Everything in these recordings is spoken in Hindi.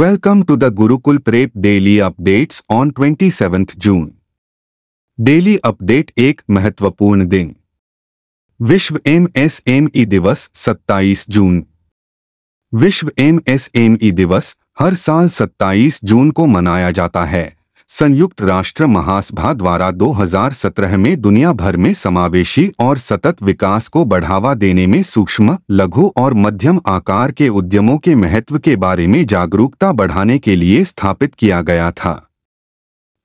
welcome to the Gurukul prep daily updates on twenty June daily update एक महत्वपूर्ण दिन विश्व एम एम एस ई दिवस सत्ताईस जून विश्व एम एम एस ई दिवस हर साल सत्ताईस जून को मनाया जाता है संयुक्त राष्ट्र महासभा द्वारा 2017 में दुनिया भर में समावेशी और सतत विकास को बढ़ावा देने में सूक्ष्म लघु और मध्यम आकार के उद्यमों के महत्व के बारे में जागरूकता बढ़ाने के लिए स्थापित किया गया था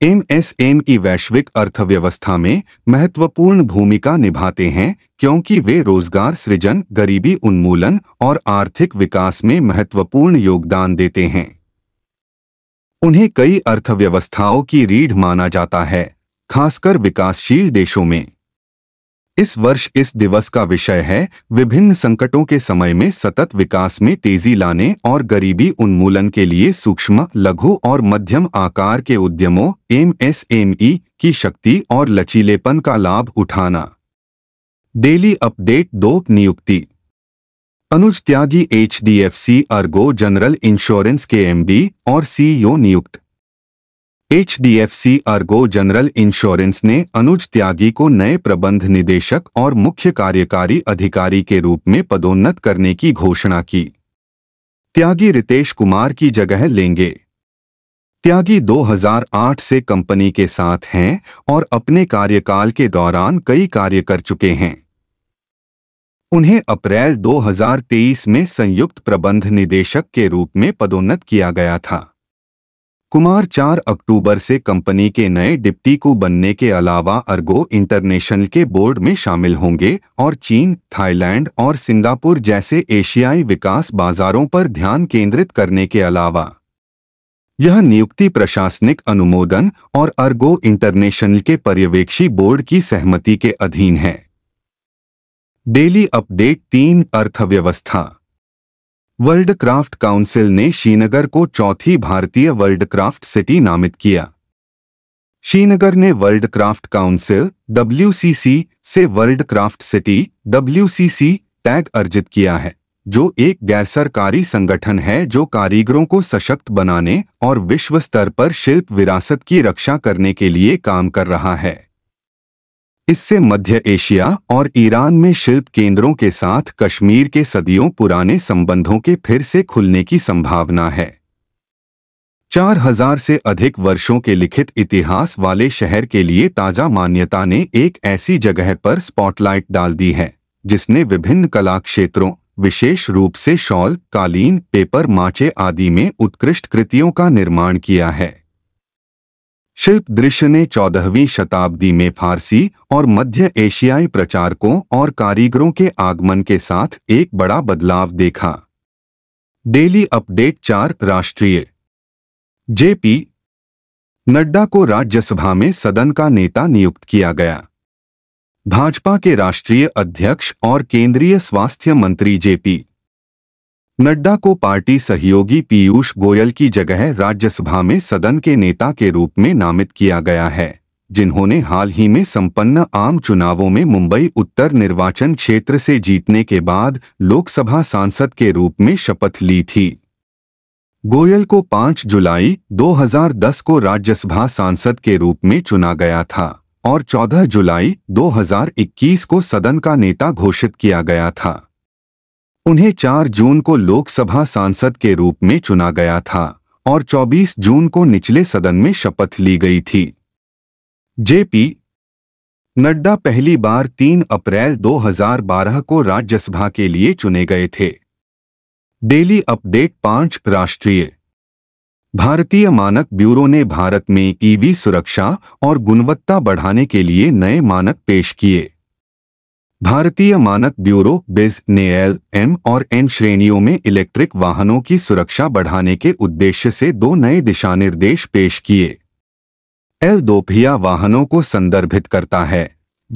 ई वैश्विक अर्थव्यवस्था में महत्वपूर्ण भूमिका निभाते हैं क्योंकि वे रोजगार सृजन गरीबी उन्मूलन और आर्थिक विकास में महत्वपूर्ण योगदान देते हैं उन्हें कई अर्थव्यवस्थाओं की रीढ़ माना जाता है खासकर विकासशील देशों में इस वर्ष इस दिवस का विषय है विभिन्न संकटों के समय में सतत विकास में तेजी लाने और गरीबी उन्मूलन के लिए सूक्ष्म लघु और मध्यम आकार के उद्यमों एमएसएमई की शक्ति और लचीलेपन का लाभ उठाना डेली अपडेट दो नियुक्ति Anuj Tyagi HDFC Ergo general insurance के एमडी और सीईओ e नियुक्त एचडीएफसी अर्गो जनरल इंश्योरेंस ने अनुज त्यागी को नए प्रबंध निदेशक और मुख्य कार्यकारी अधिकारी के रूप में पदोन्नत करने की घोषणा की त्यागी रितेश कुमार की जगह लेंगे त्यागी 2008 से कंपनी के साथ हैं और अपने कार्यकाल के दौरान कई कार्य कर चुके हैं उन्हें अप्रैल 2023 में संयुक्त प्रबंध निदेशक के रूप में पदोन्नत किया गया था कुमार 4 अक्टूबर से कंपनी के नए डिप्टी को बनने के अलावा अर्गो इंटरनेशनल के बोर्ड में शामिल होंगे और चीन थाईलैंड और सिंगापुर जैसे एशियाई विकास बाजारों पर ध्यान केंद्रित करने के अलावा यह नियुक्ति प्रशासनिक अनुमोदन और अर्गो इंटरनेशनल के पर्यवेक्षी बोर्ड की सहमति के अधीन है डेली अपडेट तीन अर्थव्यवस्था वर्ल्ड क्राफ्ट काउंसिल ने श्रीनगर को चौथी भारतीय वर्ल्ड क्राफ्ट सिटी नामित किया श्रीनगर ने वर्ल्ड क्राफ्ट काउंसिल डब्ल्यू से World Craft City W tag अर्जित किया है जो एक गैर सरकारी संगठन है जो कारीगरों को सशक्त बनाने और विश्व स्तर पर शिल्प विरासत की रक्षा करने के लिए काम कर रहा है इससे मध्य एशिया और ईरान में शिल्प केंद्रों के साथ कश्मीर के सदियों पुराने संबंधों के फिर से खुलने की संभावना है 4000 से अधिक वर्षों के लिखित इतिहास वाले शहर के लिए ताज़ा मान्यता ने एक ऐसी जगह पर स्पॉटलाइट डाल दी है जिसने विभिन्न कला क्षेत्रों विशेष रूप से शॉल कालीन पेपर माचे आदि में उत्कृष्ट कृतियों का निर्माण किया है शिल्प दृश्य ने चौदहवीं शताब्दी में फारसी और मध्य एशियाई प्रचारकों और कारीगरों के आगमन के साथ एक बड़ा बदलाव देखा डेली अपडेट चार राष्ट्रीय जेपी नड्डा को राज्यसभा में सदन का नेता नियुक्त किया गया भाजपा के राष्ट्रीय अध्यक्ष और केंद्रीय स्वास्थ्य मंत्री जेपी नड्डा को पार्टी सहयोगी पीयूष गोयल की जगह राज्यसभा में सदन के नेता के रूप में नामित किया गया है जिन्होंने हाल ही में संपन्न आम चुनावों में मुंबई उत्तर निर्वाचन क्षेत्र से जीतने के बाद लोकसभा सांसद के रूप में शपथ ली थी गोयल को 5 जुलाई 2010 को राज्यसभा सांसद के रूप में चुना गया था और 14 जुलाई 2021 को सदन का नेता घोषित किया गया था उन्हें 4 जून को लोकसभा सांसद के रूप में चुना गया था और 24 जून को निचले सदन में शपथ ली गई थी जेपी नड्डा पहली बार 3 अप्रैल 2012 को राज्यसभा के लिए चुने गए थे डेली अपडेट पांच राष्ट्रीय भारतीय मानक ब्यूरो ने भारत में ईवी सुरक्षा और गुणवत्ता बढ़ाने के लिए नए मानक पेश किए भारतीय मानक ब्यूरो बेस ने एल एम और एन श्रेणियों में इलेक्ट्रिक वाहनों की सुरक्षा बढ़ाने के उद्देश्य से दो नए दिशा निर्देश पेश किए एल दोपहिया वाहनों को संदर्भित करता है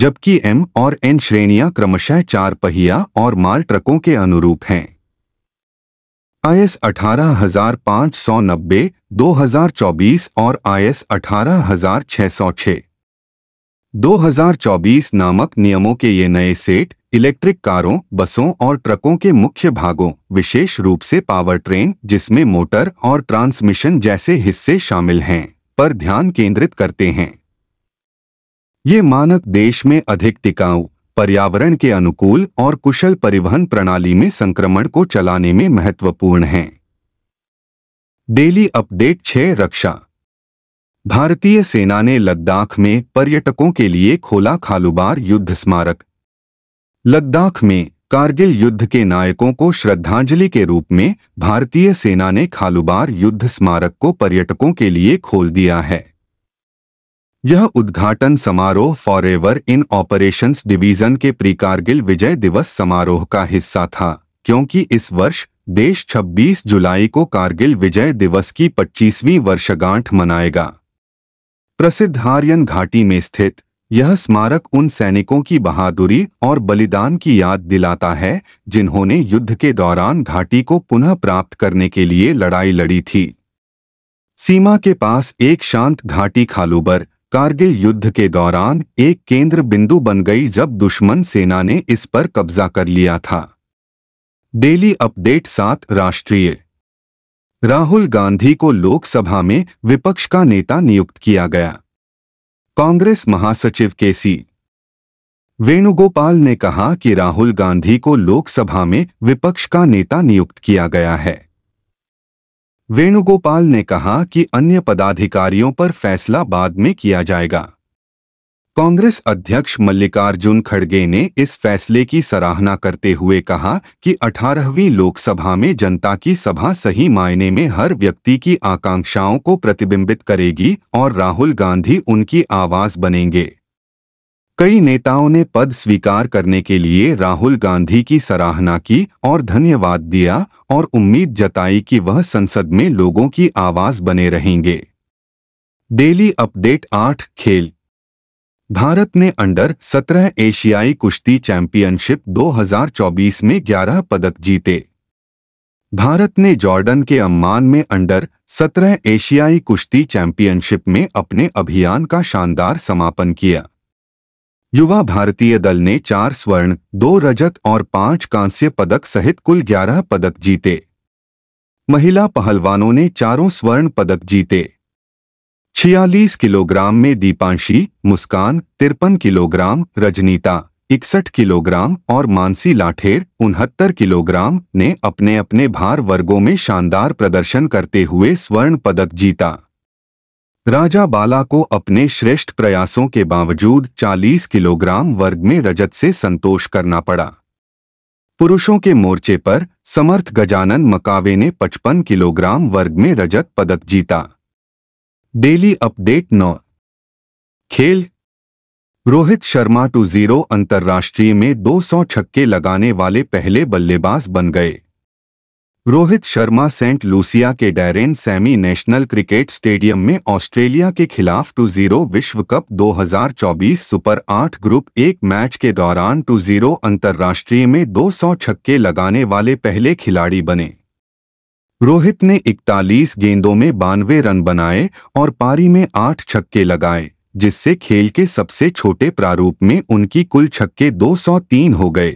जबकि एम और एन श्रेणियां क्रमशः चार पहिया और माल ट्रकों के अनुरूप हैं आई एस अठारह हजार पांच सौ नब्बे दो हजार चौबीस और आई एस अठारह हजार छह सौ छह 2024 नामक नियमों के ये नए सेट इलेक्ट्रिक कारों बसों और ट्रकों के मुख्य भागों विशेष रूप से पावर ट्रेन जिसमें मोटर और ट्रांसमिशन जैसे हिस्से शामिल हैं पर ध्यान केंद्रित करते हैं ये मानक देश में अधिक टिकाऊ पर्यावरण के अनुकूल और कुशल परिवहन प्रणाली में संक्रमण को चलाने में महत्वपूर्ण हैं डेली अपडेट 6 रक्षा भारतीय सेना ने लद्दाख में पर्यटकों के लिए खोला खालुबार युद्ध स्मारक लद्दाख में कारगिल युद्ध के नायकों को श्रद्धांजलि के रूप में भारतीय सेना ने खालुबार युद्ध स्मारक को पर्यटकों के लिए खोल दिया है यह उद्घाटन समारोह फॉरएवर इन ऑपरेशंस डिवीजन के प्री कारगिल विजय दिवस समारोह का हिस्सा था क्योंकि इस वर्ष देश 26 जुलाई को कारगिल विजय दिवस की 25वीं वर्षगांठ मनाएगा प्रसिद्ध आर्यन घाटी में स्थित यह स्मारक उन सैनिकों की बहादुरी और बलिदान की याद दिलाता है जिन्होंने युद्ध के दौरान घाटी को पुनः प्राप्त करने के लिए लड़ाई लड़ी थी सीमा के पास एक शांत घाटी खालूबर कारगिल युद्ध के दौरान एक केंद्र बिंदु बन गई जब दुश्मन सेना ने इस पर कब्जा कर लिया था डेली अपडेट सात राष्ट्रीय राहुल गांधी को लोकसभा में विपक्ष का नेता नियुक्त किया गया कांग्रेस महासचिव के सी वेणुगोपाल ने कहा कि राहुल गांधी को लोकसभा में विपक्ष का नेता नियुक्त किया गया है वेणुगोपाल ने कहा कि अन्य पदाधिकारियों पर फैसला बाद में किया जाएगा कांग्रेस अध्यक्ष मल्लिकार्जुन खड़गे ने इस फैसले की सराहना करते हुए कहा कि 18वीं लोकसभा में जनता की सभा सही मायने में हर व्यक्ति की आकांक्षाओं को प्रतिबिंबित करेगी और राहुल गांधी उनकी आवाज बनेंगे कई नेताओं ने पद स्वीकार करने के लिए राहुल गांधी की सराहना की और धन्यवाद दिया और उम्मीद जताई कि वह संसद में लोगों की आवाज बने रहेंगे डेली अपडेट आठ खेल भारत ने अंडर 17 एशियाई कुश्ती चैंपियनशिप 2024 में 11 पदक जीते भारत ने जॉर्डन के अम्मान में अंडर 17 एशियाई कुश्ती चैंपियनशिप में अपने अभियान का शानदार समापन किया युवा भारतीय दल ने चार स्वर्ण दो रजत और पांच कांस्य पदक सहित कुल 11 पदक जीते महिला पहलवानों ने चारों स्वर्ण पदक जीते छियालीस किलोग्राम में दीपांशी मुस्कान तिरपन किलोग्राम रजनीता इकसठ किलोग्राम और मानसी लाठेर उनहत्तर किलोग्राम ने अपने अपने भार वर्गों में शानदार प्रदर्शन करते हुए स्वर्ण पदक जीता राजा बाला को अपने श्रेष्ठ प्रयासों के बावजूद 40 किलोग्राम वर्ग में रजत से संतोष करना पड़ा पुरुषों के मोर्चे पर समर्थ गजानन मकावे ने 55 किलोग्राम वर्ग में रजत पदक जीता डेली अपडेट नौ खेल रोहित शर्मा टू जीरो अंतर्राष्ट्रीय में 200 छक्के लगाने वाले पहले बल्लेबाज बन गए रोहित शर्मा सेंट लूसिया के Daren Sammy National Cricket Stadium में ऑस्ट्रेलिया के खिलाफ टू जीरो विश्व कप 2024 सुपर आठ ग्रुप एक मैच के दौरान टू जीरो अंतर्राष्ट्रीय में 200 छक्के लगाने वाले पहले खिलाड़ी बने रोहित ने 41 गेंदों में बानवे रन बनाए और पारी में आठ छक्के लगाए जिससे खेल के सबसे छोटे प्रारूप में उनकी कुल छक्के 203 हो गए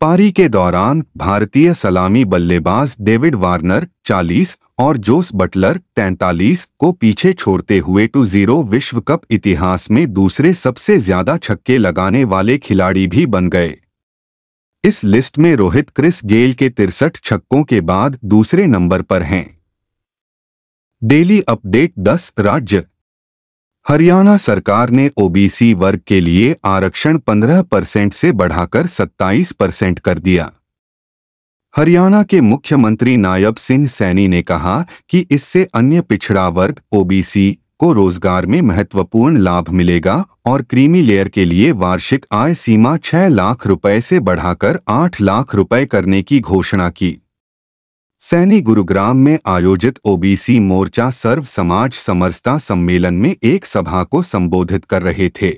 पारी के दौरान भारतीय सलामी बल्लेबाज डेविड वार्नर 40 और जोस बटलर 43 को पीछे छोड़ते हुए टू जीरो विश्व कप इतिहास में दूसरे सबसे ज्यादा छक्के लगाने वाले खिलाड़ी भी बन गए इस लिस्ट में रोहित क्रिस गेल के तिरसठ छक्कों के बाद दूसरे नंबर पर हैं डेली अपडेट 10 राज्य हरियाणा सरकार ने ओबीसी वर्ग के लिए आरक्षण 15 परसेंट से बढ़ाकर 27 परसेंट कर दिया हरियाणा के मुख्यमंत्री नायब सिंह सैनी ने कहा कि इससे अन्य पिछड़ा वर्ग ओबीसी को रोजगार में महत्वपूर्ण लाभ मिलेगा और क्रीमी लेयर के लिए वार्षिक आय सीमा 6 लाख रुपए से बढ़ाकर 8 लाख रुपए करने की घोषणा की सैनी गुरुग्राम में आयोजित ओबीसी मोर्चा सर्व समाज समरसता सम्मेलन में एक सभा को संबोधित कर रहे थे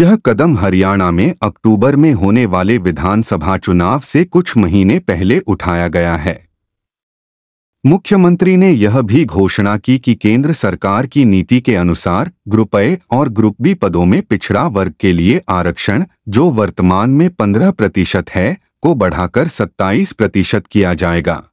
यह कदम हरियाणा में अक्टूबर में होने वाले विधानसभा चुनाव से कुछ महीने पहले उठाया गया है मुख्यमंत्री ने यह भी घोषणा की कि केंद्र सरकार की नीति के अनुसार ग्रुप ए और ग्रुप बी पदों में पिछड़ा वर्ग के लिए आरक्षण जो वर्तमान में 15 प्रतिशत है को बढ़ाकर 27 प्रतिशत किया जाएगा